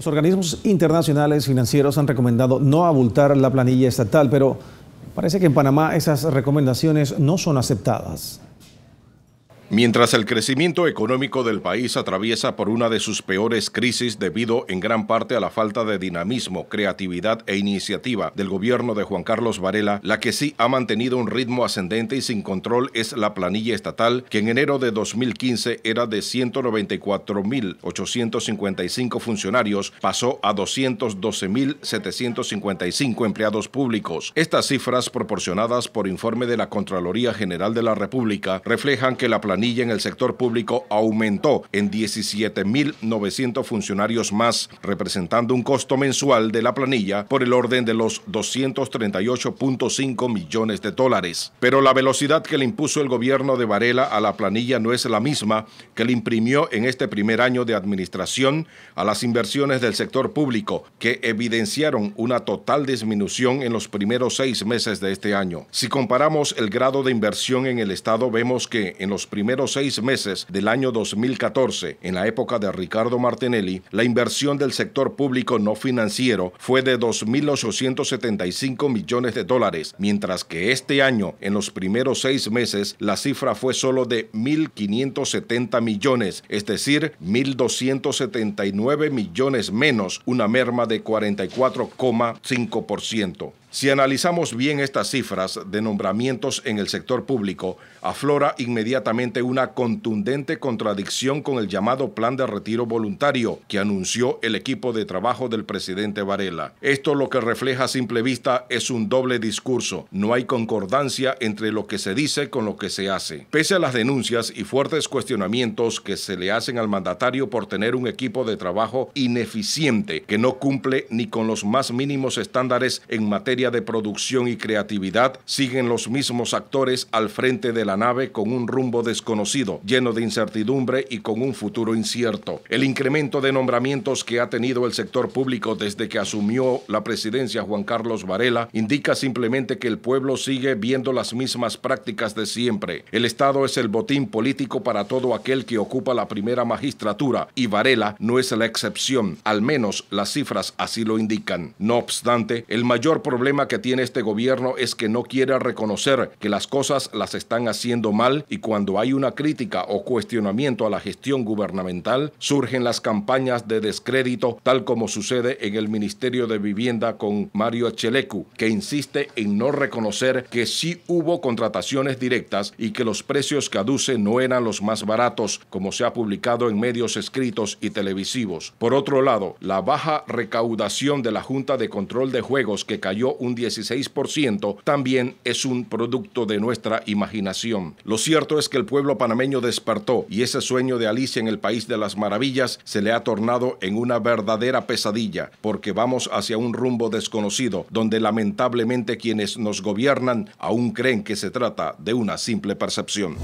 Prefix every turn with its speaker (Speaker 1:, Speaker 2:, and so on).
Speaker 1: Los organismos internacionales financieros han recomendado no abultar la planilla estatal, pero parece que en Panamá esas recomendaciones no son aceptadas. Mientras el crecimiento económico del país atraviesa por una de sus peores crisis debido en gran parte a la falta de dinamismo, creatividad e iniciativa del gobierno de Juan Carlos Varela, la que sí ha mantenido un ritmo ascendente y sin control es la planilla estatal, que en enero de 2015 era de 194.855 funcionarios, pasó a 212.755 empleados públicos. Estas cifras proporcionadas por informe de la Contraloría General de la República reflejan que la planilla planilla en el sector público aumentó en 17.900 funcionarios más, representando un costo mensual de la planilla por el orden de los 238.5 millones de dólares. Pero la velocidad que le impuso el gobierno de Varela a la planilla no es la misma que le imprimió en este primer año de administración a las inversiones del sector público, que evidenciaron una total disminución en los primeros seis meses de este año. Si comparamos el grado de inversión en el Estado, vemos que en los primeros primeros seis meses del año 2014, en la época de Ricardo Martinelli, la inversión del sector público no financiero fue de 2.875 millones de dólares, mientras que este año, en los primeros seis meses, la cifra fue solo de 1.570 millones, es decir, 1.279 millones menos, una merma de 44,5%. Si analizamos bien estas cifras de nombramientos en el sector público, aflora inmediatamente una contundente contradicción con el llamado plan de retiro voluntario que anunció el equipo de trabajo del presidente Varela. Esto lo que refleja a simple vista es un doble discurso. No hay concordancia entre lo que se dice con lo que se hace. Pese a las denuncias y fuertes cuestionamientos que se le hacen al mandatario por tener un equipo de trabajo ineficiente que no cumple ni con los más mínimos estándares en materia de producción y creatividad, siguen los mismos actores al frente de la nave con un rumbo desconocido, lleno de incertidumbre y con un futuro incierto. El incremento de nombramientos que ha tenido el sector público desde que asumió la presidencia Juan Carlos Varela indica simplemente que el pueblo sigue viendo las mismas prácticas de siempre. El Estado es el botín político para todo aquel que ocupa la primera magistratura y Varela no es la excepción, al menos las cifras así lo indican. No obstante, el mayor problema problema que tiene este gobierno es que no quiere reconocer que las cosas las están haciendo mal y cuando hay una crítica o cuestionamiento a la gestión gubernamental, surgen las campañas de descrédito, tal como sucede en el Ministerio de Vivienda con Mario Echelecu, que insiste en no reconocer que sí hubo contrataciones directas y que los precios que aduce no eran los más baratos, como se ha publicado en medios escritos y televisivos. Por otro lado, la baja recaudación de la Junta de Control de Juegos que cayó un 16%, también es un producto de nuestra imaginación. Lo cierto es que el pueblo panameño despertó y ese sueño de Alicia en el País de las Maravillas se le ha tornado en una verdadera pesadilla, porque vamos hacia un rumbo desconocido, donde lamentablemente quienes nos gobiernan aún creen que se trata de una simple percepción.